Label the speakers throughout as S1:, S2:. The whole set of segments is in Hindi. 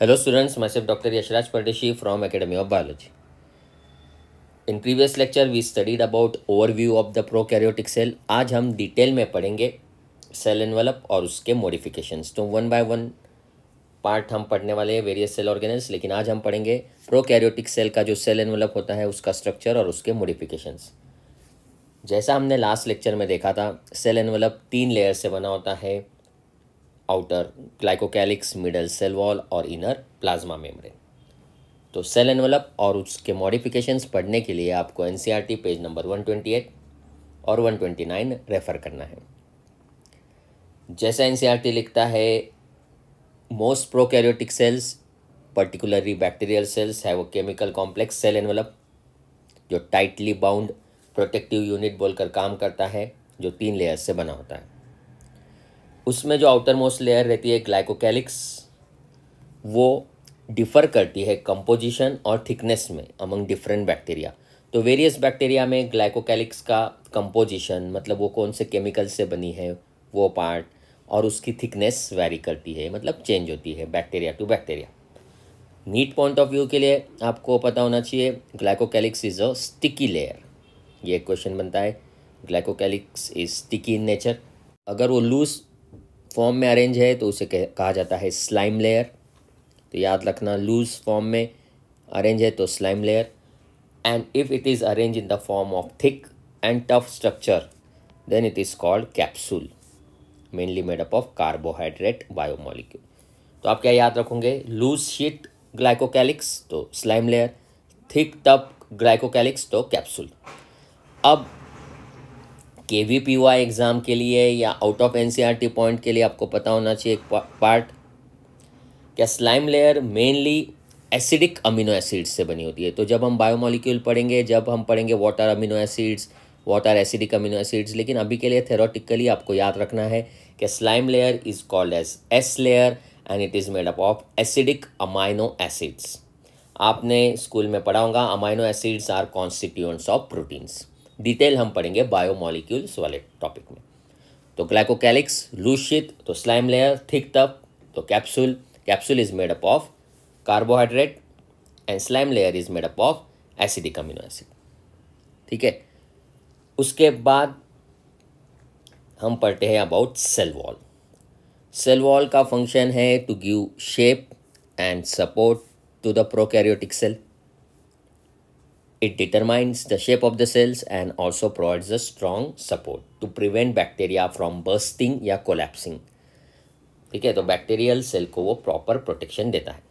S1: Hello students students, myself doctor Yashraj Pardeshi from academy of biology in previous lecture we studied about overview of the prokaryotic cell आज हम डिटेल में पढ़ेंगे सेल एनवलप और उसके मॉडिफिकेशंस तो वन बाय वन पार्ट हम पढ़ने वाले हैं वेरियस सेल ऑर्गेनल्स लेकिन आज हम पढ़ेंगे प्रोकैरियोटिक सेल का जो सेल एनवलप होता है उसका स्ट्रक्चर और उसके मॉडिफिकेशंस जैसा हमने लास्ट लेक्चर में देखा था सेल एनवलप तीन लेयर से बना होता है outer glycocalyx middle cell wall और इनर प्लाज्मा मेम्ब्रेन तो सेल एनवलप और उसके मॉडिफिकेशंस पढ़ने के लिए आपको एन पेज नंबर 128 और 129 रेफ़र करना है जैसा एन e लिखता है most prokaryotic cells particularly bacterial cells have chemical complex cell envelope जो टाइटली बाउंड प्रोटेक्टिव यूनिट बोलकर काम करता है जो तीन लेयर से बना होता है उसमें जो आउटर मोस्ट लेयर रहती है ग्लाइकोकैलिक्स वो डिफ़र करती है कंपोजिशन और थिकनेस में अमंग डिफरेंट बैक्टीरिया तो वेरियस बैक्टीरिया में ग्लाइकोकैलिक्स का कंपोजिशन मतलब वो कौन से केमिकल से बनी है वो पार्ट और उसकी थिकनेस वेरी करती है मतलब चेंज होती है bacteria to bacteria NEET point of view के लिए आपको पता होना चाहिए glycocalyx is a sticky layer ये क्वेश्चन बनता है glycocalyx is sticky in nature अगर वो लूज फॉर्म में अरेंज है तो उसे कहा जाता है स्लाइम लेयर तो याद रखना लूज फॉर्म में अरेंज है तो slime layer and if it is arrange in the form of thick and tough structure then it is called capsule mainly made up of carbohydrate biomolecule तो आप क्या याद रखोगे लूज शीट ग्लाइकोकैलिक्स तो slime layer thick tough glycocalyx तो कैप्सूल अब K V P Y exam के लिए या out of N C R T point के लिए आपको पता होना चाहिए एक पार्ट क्या slime layer mainly acidic amino acids से बनी होती है तो जब हम बायोमोलिक्यूल पढ़ेंगे जब हम पढ़ेंगे water amino acids water acidic amino acids लेकिन अभी के लिए थेरोटिकली आपको याद रखना है कि slime layer is called as S layer and it is made up of acidic amino acids आपने स्कूल में पढ़ा होगा amino acids are constituents of proteins detail हम पढ़ेंगे बायोमोलिक्यूल्स वाले टॉपिक में तो ग्लाइकोकैलिक्स लूशित तो स्लाइम लेयर थिक तप तो capsule capsule is made up of carbohydrate and slime layer is made up of acidic amino acid ठीक है उसके बाद हम पढ़ते हैं about cell wall cell wall का फंक्शन है to give shape and support to the prokaryotic cell It determines the shape of the cells and also provides a strong support to prevent bacteria from bursting या collapsing. ठीक है तो बैक्टीरियल सेल को वो प्रॉपर प्रोटेक्शन देता है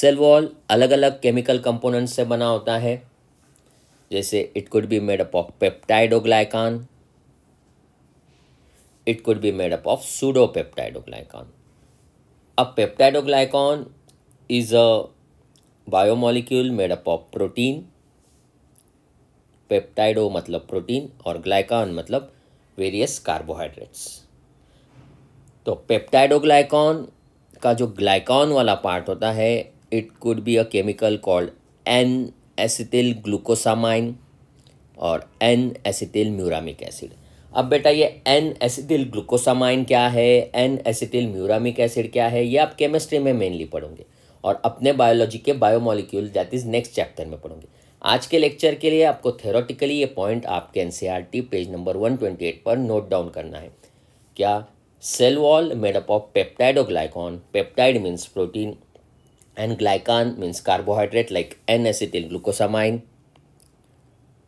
S1: सेल वॉल अलग अलग केमिकल कंपोनेंट से बना होता है जैसे it could be made up of peptidoglycan it could be made up of pseudo peptidoglycan अब peptidoglycan is a biomolecule made up of protein peptido मतलब प्रोटीन और ग्लाइकॉन मतलब वेरियस कार्बोहाइड्रेट्स तो पेप्टाइडोग्लाइकॉन का जो ग्लाइकॉन वाला पार्ट होता है it could be a chemical called N acetyl glucosamine और एन एसिटिल म्यूरामिक एसिड अब बेटा ये एन एसिटिल ग्लूकोसामाइन क्या है एन एसिटिल म्यूरामिक एसिड क्या है ये आप केमिस्ट्री में मेनली पढ़ोगे और अपने बायोलॉजी के biomolecule that is next chapter में पढ़ोगे आज के लेक्चर के लिए आपको थेरोटिकली ये पॉइंट आपके एन पेज नंबर एट पर नोट डाउन करना है क्या cell wall made up of peptide और glycan peptide means protein and glycan means carbohydrate like N acetyl glucosamine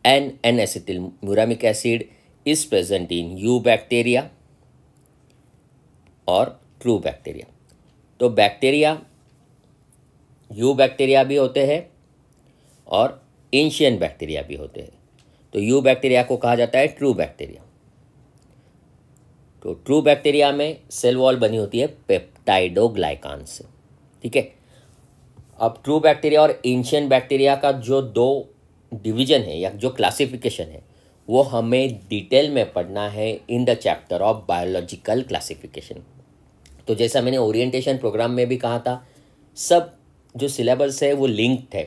S1: N N acetyl muramic acid is present in eubacteria और ट्रू बैक्टीरिया तो बैक्टीरिया यू बैक्टीरिया भी होते हैं और एंशियन बैक्टीरिया भी होते हैं तो यू बैक्टीरिया को कहा जाता है ट्रू बैक्टीरिया तो ट्रू बैक्टीरिया में सेल वॉल बनी होती है पेप्टाइडोग्लाइकान से ठीक है अब ट्रू बैक्टीरिया और एंशियन बैक्टीरिया का जो दो डिवीजन है या जो क्लासिफिकेशन है वो हमें डिटेल में पढ़ना है in the chapter of biological classification तो जैसा मैंने ओरिएंटेशन प्रोग्राम में भी कहा था सब जो सिलेबस है वो लिंक्ड है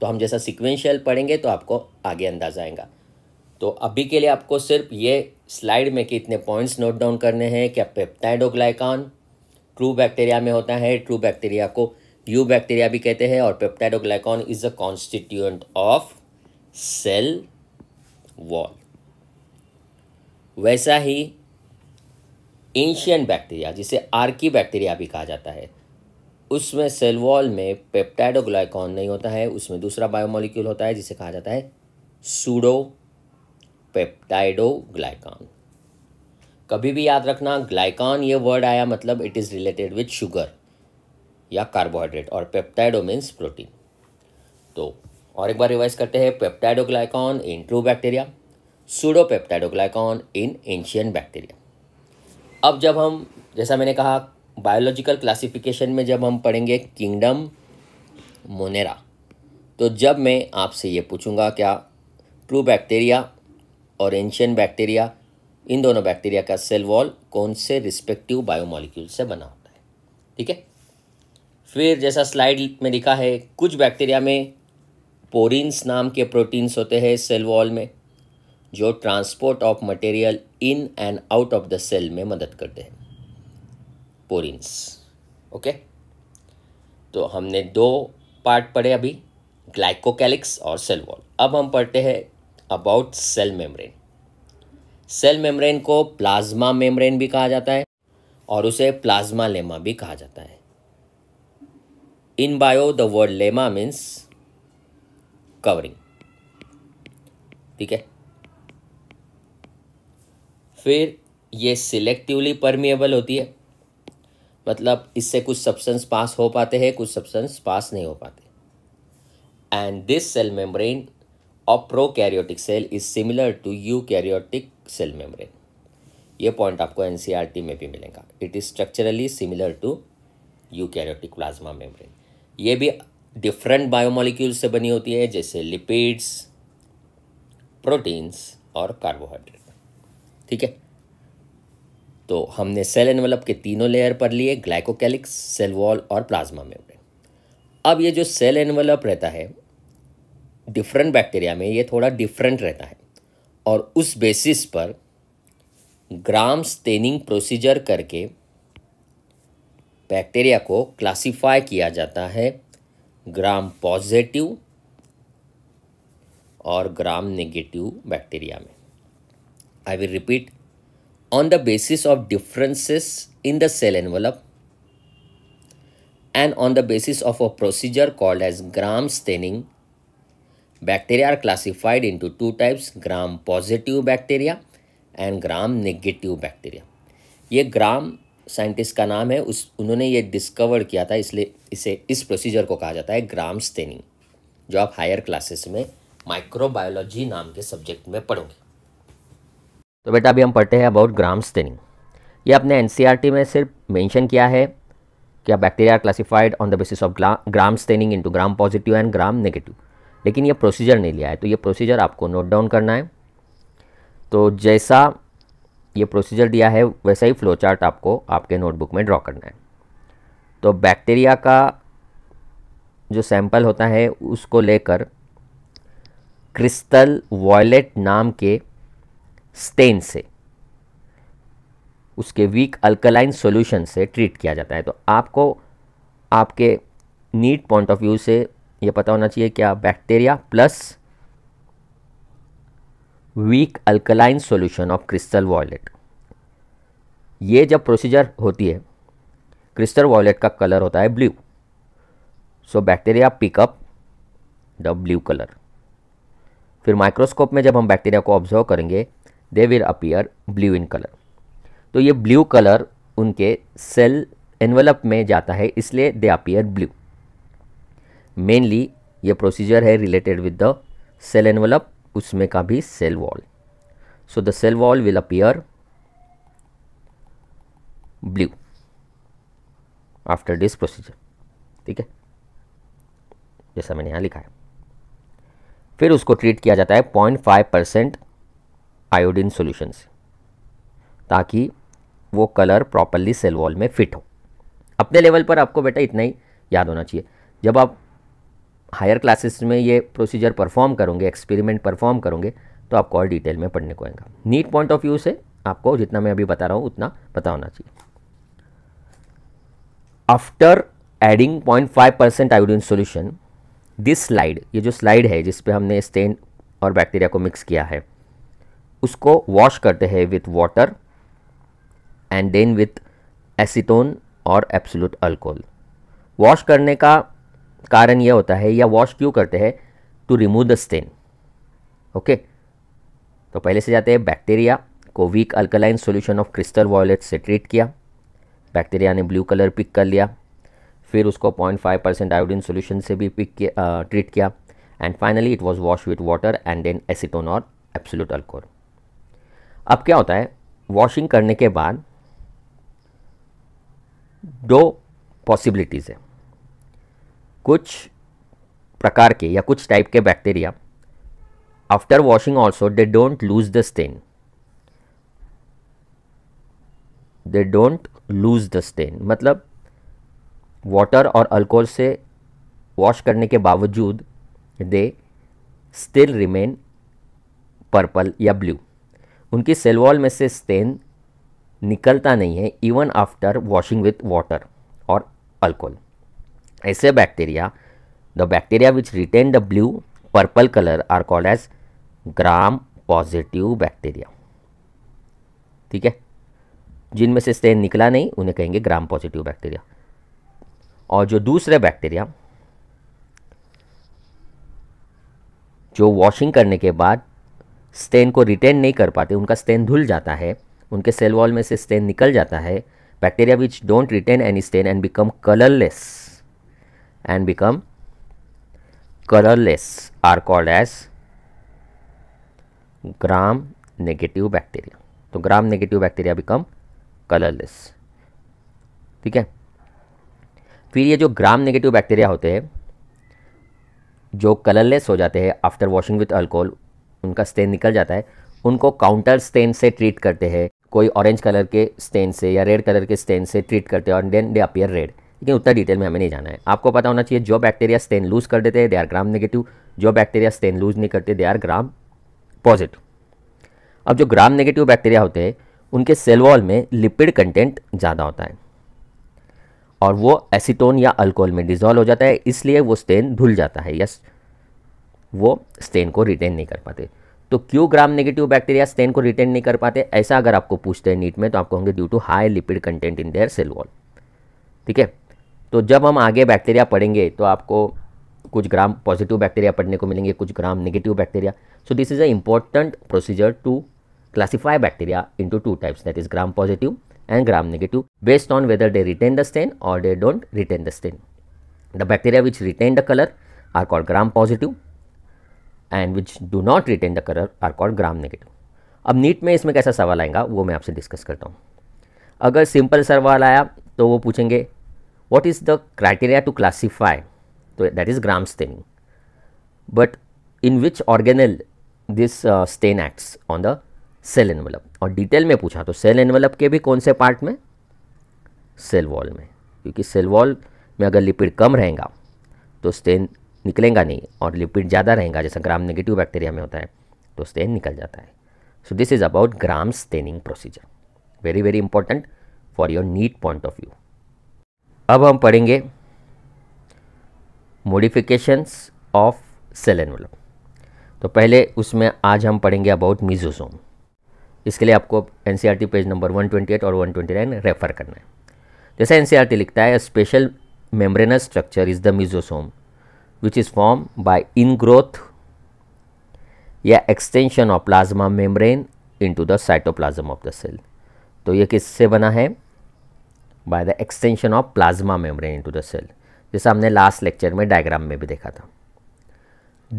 S1: तो हम जैसा सिक्वेंशियल पढ़ेंगे तो आपको आगे अंदाज आएगा तो अभी के लिए आपको सिर्फ ये स्लाइड में कि इतने पॉइंट्स नोट डाउन करने हैं क्या पेप्टाइडोग्लाइकॉन ट्रू बैक्टीरिया में होता है ट्रू बैक्टीरिया को यू बैक्टीरिया भी कहते हैं और peptidoglycan is a constituent of cell wall वैसा ही एंशियन बैक्टीरिया जिसे आर्की बैक्टीरिया भी कहा जाता है उसमें सेल वॉल में पेप्टाइडोग्लाइकॉन नहीं होता है उसमें दूसरा बायोमोलिक्यूल होता है जिसे कहा जाता है सूडो पेप्टाइडोग्लाइकॉन कभी भी याद रखना ग्लाइकॉन ये वर्ड आया मतलब it is related with sugar या कार्बोहाइड्रेट और पेप्टाइडो मीन्स प्रोटीन तो और एक बार रिवाइज करते हैं peptidoglycan in true bacteria pseudo peptidoglycan in ancient bacteria अब जब हम जैसा मैंने कहा बायोलॉजिकल क्लासिफिकेशन में जब हम पढ़ेंगे किंगडम मोनेरा तो जब मैं आपसे ये पूछूंगा क्या ट्रू बैक्टीरिया और एंशियन बैक्टीरिया इन दोनों बैक्टीरिया का सेल वॉल कौन से रिस्पेक्टिव बायोमोलिक्यूल से बना होता है ठीक है फिर जैसा स्लाइड में लिखा है कुछ बैक्टीरिया में पोरिन्स नाम के प्रोटीन्स होते हैं सेल वॉल में जो transport of material in and out of the cell में मदद करते हैं पोरिन्स ओके तो हमने दो पार्ट पढ़े अभी ग्लाइकोकैलिक्स और सेल वॉल अब हम पढ़ते हैं about cell membrane cell membrane को प्लाज्मा मेम्ब्रेन भी कहा जाता है और उसे प्लाज्मा लेमा भी कहा जाता है in bio the word lemma means covering ठीक है फिर ये सिलेक्टिवली परमिएबल होती है मतलब इससे कुछ सब्सटेंस पास हो पाते हैं कुछ सब्सटेंस पास नहीं हो पाते and this cell membrane of prokaryotic cell is similar to eukaryotic cell membrane ये पॉइंट आपको एन e में भी मिलेगा it is structurally similar to eukaryotic plasma membrane ये भी डिफरेंट बायोमोलिक्यूल से बनी होती है जैसे लिपिड्स प्रोटीन्स और कार्बोहाइड्रेट ठीक है तो हमने सेल एनवलप के तीनों लेयर पर लिए ग्लाइकोकैलिक्स सेल वॉल और प्लाज्मा मेम्ब्रेन अब ये जो सेल एनवलप रहता है डिफरेंट बैक्टीरिया में ये थोड़ा डिफरेंट रहता है और उस बेसिस पर ग्राम स्टेनिंग प्रोसीजर करके बैक्टीरिया को क्लासिफाई किया जाता है ग्राम पॉजिटिव और ग्राम नेगेटिव बैक्टीरिया में I will repeat on the basis of differences in the cell envelope and on the basis of a procedure called as gram staining bacteria are classified into two types gram positive bacteria and gram negative bacteria ये ग्राम साइंटिस्ट का नाम है उस उन्होंने ये डिस्कवर किया था इसलिए इसे इस प्रोसीजर को कहा जाता है ग्राम स्टेनिंग जो आप हायर क्लासेस में माइक्रोबायोलॉजी नाम के सब्जेक्ट में पढ़ोगे तो बेटा अभी हम पढ़ते हैं अबाउट ग्राम स्टेनिंग ये अपने एन e में सिर्फ मेंशन किया है कि bacteria classified on the basis of gram staining into gram positive and gram negative लेकिन ये प्रोसीजर नहीं लिया है तो ये प्रोसीजर आपको नोट डाउन करना है तो जैसा ये प्रोसीजर दिया है वैसा ही फ्लो चार्ट आपको आपके नोटबुक में ड्रॉ करना है तो बैक्टीरिया का जो सैंपल होता है उसको लेकर क्रिस्टल वॉयलेट नाम के स्टेन से उसके वीक अल्कलाइन सॉल्यूशन से ट्रीट किया जाता है तो आपको आपके नीट पॉइंट ऑफ व्यू से यह पता होना चाहिए क्या bacteria plus weak alkaline solution of crystal violet ये जब प्रोसीजर होती है क्रिस्टल वॉयलेट का कलर होता है blue so bacteria pick up the blue colour फिर माइक्रोस्कोप में जब हम बैक्टीरिया को ऑब्जर्व करेंगे they will appear blue in colour तो ये ब्लू कलर उनके सेल एनवलप में जाता है इसलिए दे अपीयर ब्लू मेनली ये प्रोसीजर है related with the cell envelope उसमें का भी cell wall so the cell wall will appear blue after this procedure ठीक है जैसा मैंने यहाँ लिखा है फिर उसको ट्रीट किया जाता है point five percent iodine solution से ताकि वो कलर प्रॉपरली सेल वॉल में फिट हो अपने लेवल पर आपको बेटा इतना ही याद होना चाहिए जब आप हायर क्लासेस में ये प्रोसीजर परफॉर्म करोगे एक्सपेरिमेंट परफॉर्म करोगे तो आपको और डिटेल में पढ़ने को आएगा नीट पॉइंट ऑफ व्यू से आपको जितना मैं अभी बता रहा हूँ उतना पता होना चाहिए after adding point five percent iodine solution this slide ये जो स्लाइड है जिसपे हमने स्टेन और बैक्टीरिया को मिक्स किया है उसको वॉश करते हैं with water and then with acetone और एप्सुलट अल्कोहल वॉश करने का कारण यह होता है या वॉश क्यों करते हैं to remove the stain okay तो पहले से जाते हैं बैक्टीरिया को weak alkaline solution of crystal violet से ट्रीट किया बैक्टीरिया ने ब्लू कलर पिक कर लिया फिर उसको 0.5 परसेंट आयोडीन सोल्यूशन से भी पिक किया ट्रीट किया and finally it was wash with water and then acetone और एप्सुलट अल्कोहल अब क्या होता है वॉशिंग करने के बाद दो पॉसिबिलिटीज़ है कुछ प्रकार के या कुछ टाइप के bacteria after washing also they don't lose the stain they don't lose the stain मतलब वाटर और अल्कोहल से वॉश करने के बावजूद दे स्टिल रिमेन पर्पल या ब्लू उनकी सेलवॉल में से स्टेन निकलता नहीं है even after washing with water और अल्कोहल ऐसे bacteria the bacteria which retain the blue purple colour are called as gram positive bacteria ठीक है जिनमें से स्टेन निकला नहीं उन्हें कहेंगे ग्राम पॉजिटिव बैक्टीरिया और जो दूसरे बैक्टीरिया जो वॉशिंग करने के बाद स्टेन को रिटेन नहीं कर पाते उनका स्टेन धुल जाता है उनके सेल वॉल में से स्टेन निकल जाता है bacteria which don't retain any stain and become colourless and become colourless are called as gram negative bacteria तो gram negative bacteria become colourless ठीक है फिर ये जो ग्राम नेगेटिव बैक्टीरिया होते हैं जो कलरलेस हो जाते हैं आफ्टर वॉशिंग विथ अल्कोहल उनका स्टेन निकल जाता है उनको काउंटर स्टेन से ट्रीट करते हैं कोई ऑरेंज कलर के स्टेन से या रेड कलर के स्टेन से ट्रीट करते हैं और देन दे अपियर रेड लेकिन उतना डिटेल में हमें नहीं जाना है आपको पता होना चाहिए जो बैक्टीरिया स्टेन लूज कर देते हैं दे आर ग्राम नेगेटिव जो बैक्टीरिया स्टेन लूज नहीं करते दे आर ग्राम पॉजिटिव अब जो ग्राम नेगेटिव बैक्टीरिया होते हैं उनके सेल वॉल में लिपिड कंटेंट ज़्यादा होता है और वो एसीटोन या अल्कोहल में डिजॉल्व हो जाता है इसलिए वो स्टेन धुल जाता है यस वो स्टेन को रिटेन नहीं कर पाते तो क्यों ग्राम नेगेटिव बैक्टीरिया स्टेन को रिटेन नहीं कर पाते ऐसा अगर आपको पूछते हैं नीट में तो आपको होंगे due to high lipid content in their cell wall ठीक है तो जब हम आगे बैक्टीरिया पढ़ेंगे तो आपको कुछ ग्राम पॉजिटिव बैक्टीरिया पढ़ने को मिलेंगे कुछ gram negative bacteria so this is a important procedure to classify bacteria into two types that is gram positive and gram negative based on whether they retain the stain और they don't retain the stain the bacteria which retain the colour are called gram positive and which do not retain the colour are called gram negative अब नीट में इसमें कैसा सवाल आएगा वो मैं आपसे डिस्कस करता हूँ अगर सिंपल सवाल आया तो वो पूछेंगे what is the criteria to classify तो that is gram staining but in which organelle this stain acts on the cell envelope और डिटेल में पूछा तो सेल एनवलप के भी कौन से पार्ट में सेल वॉल में क्योंकि सेल वॉल में अगर लिपिड कम रहेगा तो स्टेन निकलेगा नहीं और लिपिड ज़्यादा रहेगा जैसा ग्राम नेगेटिव बैक्टीरिया में होता है तो स्टेन निकल जाता है so this is about gram staining procedure very very important for your NEET point of view अब हम पढ़ेंगे मोडिफिकेशंस ऑफ सेल एनवलप तो पहले उसमें आज हम पढ़ेंगे अबाउट मिजोसोम इसके लिए आपको एन पेज नंबर 128 और 129 रेफर करना है जैसे एन e लिखता है special membranous structure is the mesosome which is formed by ingrowth या extension of plasma membrane into the cytoplasm of the cell तो ये किससे बना है by the extension of plasma membrane into the cell जैसा हमने लास्ट लेक्चर में डायग्राम में भी देखा था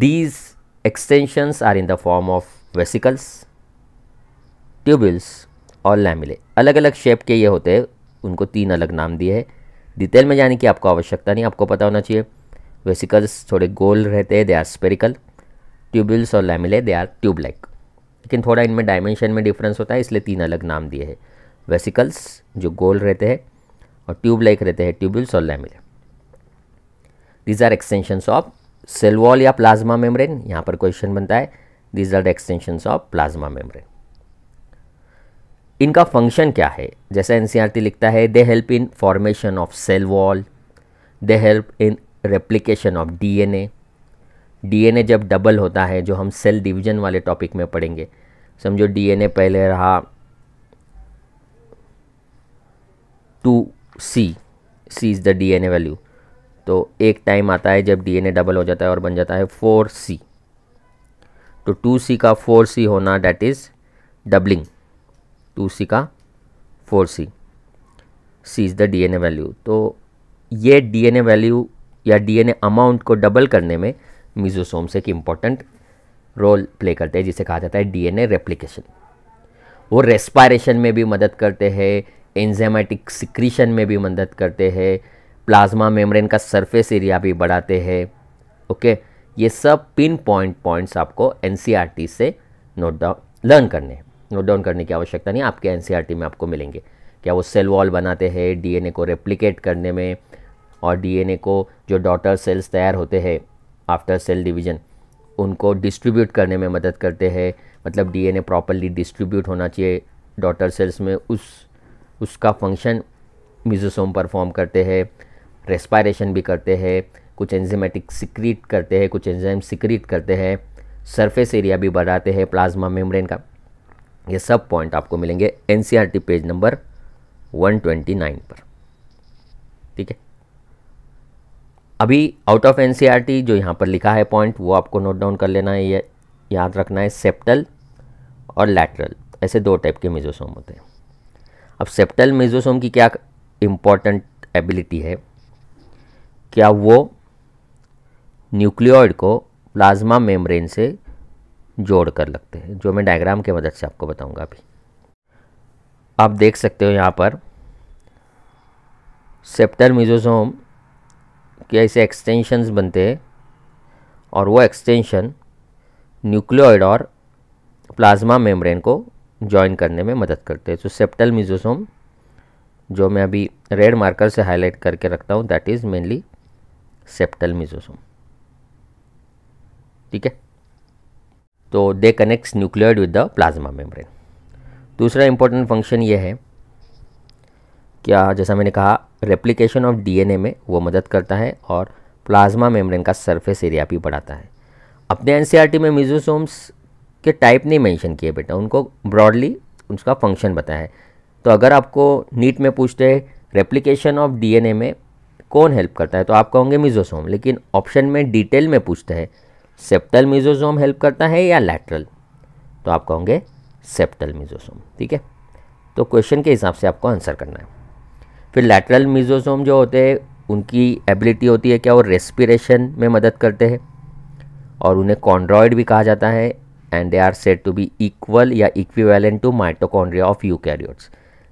S1: these extensions are in the form of vesicles tubules और लैमिले अलग अलग शेप के ये होते हैं उनको तीन अलग नाम दिए हैं डिटेल में जाने की आपको आवश्यकता नहीं आपको पता होना चाहिए वेसिकल्स थोड़े गोल रहते हैं दे आर स्पेरिकल ट्यूबल्स और lamellae they are tube like लेकिन थोड़ा इनमें डायमेंशन में डिफरेंस होता है इसलिए तीन अलग नाम दिए हैं वेसिकल्स जो गोल रहते हैं और ट्यूब लाइक रहते हैं ट्यूबल्स और lamellae these are extension of cell wall या प्लाज्मा मेम्ब्रेन यहाँ पर क्वेश्चन बनता है these are the extensions of plasma membrane इनका फंक्शन क्या है जैसे एन e लिखता है they help in formation of cell wall they help in replication of DNA DNA जब डबल होता है जो हम सेल डिवीजन वाले टॉपिक में पढ़ेंगे समझो डीएनए पहले रहा two C C is the DNA value तो एक टाइम आता है जब डीएनए डबल हो जाता है और बन जाता है फोर सी तो टू सी का फोर सी होना that is doubling two C का four C C is the DNA value तो ये डीएनए वैल्यू या डीएनए अमाउंट को डबल करने में मिजोसोम्स एक इम्पॉर्टेंट रोल प्ले करते हैं जिसे कहा जाता है डीएनए रेप्लिकेशन वो रेस्पायरेशन में भी मदद करते हैं एंजेमेटिक सिक्रीशन में भी मदद करते हैं प्लाज्मा मेम्ब्रेन का सरफेस एरिया भी बढ़ाते हैं ओके ये सब पिन पॉइंट पॉइंट्स आपको एन e से नोट डाउन लर्न करने हैं नोट डाउन करने की आवश्यकता नहीं आपके एन e में आपको मिलेंगे क्या वो सेल वॉल बनाते हैं डीएनए को रेप्लिकेट करने में और डीएनए को जो डॉटर सेल्स तैयार होते हैं आफ्टर सेल डिवीज़न उनको डिस्ट्रीब्यूट करने में मदद करते हैं मतलब डीएनए प्रॉपरली डिस्ट्रीब्यूट होना चाहिए डॉटर सेल्स में उस उसका फंक्शन म्यूजोसोम परफॉर्म करते हैं रेस्पायरेशन भी करते हैं कुछ एंजाइमेटिक सिक्रीट करते हैं कुछ एंजाइम सिक्रीट करते हैं सरफेस एरिया भी बढ़ाते हैं प्लाज्मा मेम्ब्रेन का ये सब पॉइंट आपको मिलेंगे एन पेज नंबर 129 पर ठीक है अभी आउट ऑफ एन जो यहाँ पर लिखा है पॉइंट वो आपको नोट डाउन कर लेना है ये याद रखना है सेप्टल और लैटरल ऐसे दो टाइप के मिजोसोम होते हैं अब सेप्टल मिजोसोम की क्या इम्पॉर्टेंट एबिलिटी है क्या वो न्यूक्लियोइड को प्लाज्मा मेम्ब्रेन से जोड़ कर लगते हैं जो मैं डायग्राम के मदद से आपको बताऊंगा अभी आप देख सकते हो यहाँ पर सेप्टल मिजोसोम कि ऐसे एक्सटेंशंस बनते हैं और वो एक्सटेंशन न्यूक्लियोइड और प्लाज्मा मेम्ब्रेन को ज्वाइन करने में मदद करते हैं तो सेप्टल मिजोसोम जो मैं अभी रेड मार्कर से हाईलाइट करके रखता हूँ that is mainly septal mesosome ठीक है तो they connects nucleoid with the plasma membrane दूसरा इंपॉर्टेंट फंक्शन ये है क्या जैसा मैंने कहा रेप्लिकेशन ऑफ डीएनए में वो मदद करता है और प्लाज्मा मेम्ब्रेन का सरफेस एरिया भी बढ़ाता है अपने एन e में मिजोसोम्स के टाइप नहीं मेंशन किए बेटा उनको ब्रॉडली उसका फंक्शन बताया है तो अगर आपको नीट में पूछते हैं रेप्लिकेशन ऑफ डीएनए में कौन हेल्प करता है तो आप कहोगे मिजोसोम लेकिन ऑप्शन में डिटेल में पूछते हैं सेप्टल मिजोसोम हेल्प करता है या लैटरल तो आप कहोगे सेप्टल मिजोसोम ठीक है तो क्वेश्चन के हिसाब से आपको आंसर करना है फिर लैटरल मीजोसोम जो होते हैं उनकी एबिलिटी होती है क्या वो रेस्पिरेशन में मदद करते हैं और उन्हें कॉन्ड्रॉयड भी कहा जाता है and they are said to be equal या equivalent to mitochondria of you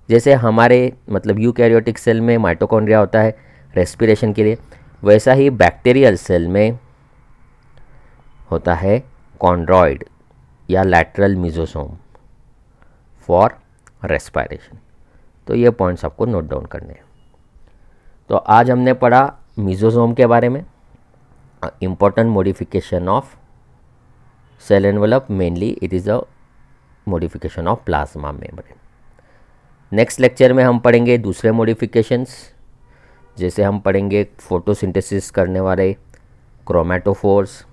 S1: जैसे हमारे मतलब यू सेल में माइटोकॉन्ड्रिया होता है रेस्पिरेशन के लिए वैसा ही बैक्टीरियल सेल में होता है कॉन्ड्रॉयड या लैटरल मिजोसोम फॉर रेस्पायरेशन तो ये पॉइंट्स आपको नोट डाउन करने हैं तो आज हमने पढ़ा मिजोजोम के बारे में important modification of cell envelope mainly it is a modification of plasma membrane next lecture में हम पढ़ेंगे दूसरे मॉडिफिकेशंस जैसे हम पढ़ेंगे फोटोसिंथेसिस करने वाले क्रोमेटोफोर्स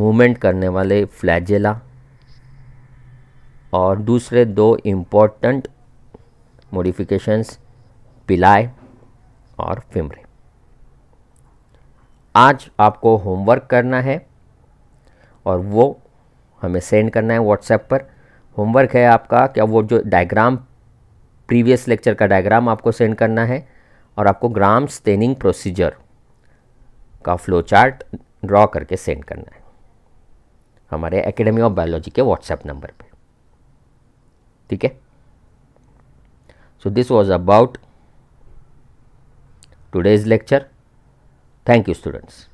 S1: मूवमेंट करने वाले फ्लैजेला और दूसरे दो इम्पोर्टेंट मोडिफिकेशंस पिलाए और फिमरे आज आपको होमवर्क करना है और वो हमें सेंड करना है व्हाट्सएप पर होमवर्क है आपका क्या वो जो डायग्राम प्रीवियस लेक्चर का डायग्राम आपको सेंड करना है और आपको ग्राम स्टेनिंग प्रोसीजर का फ्लो चार्ट ड्रॉ करके सेंड करना है हमारे एकेडमी ऑफ बायोलॉजी के व्हाट्सएप नंबर पे ठीक है So this was about today's lecture. Thank you students.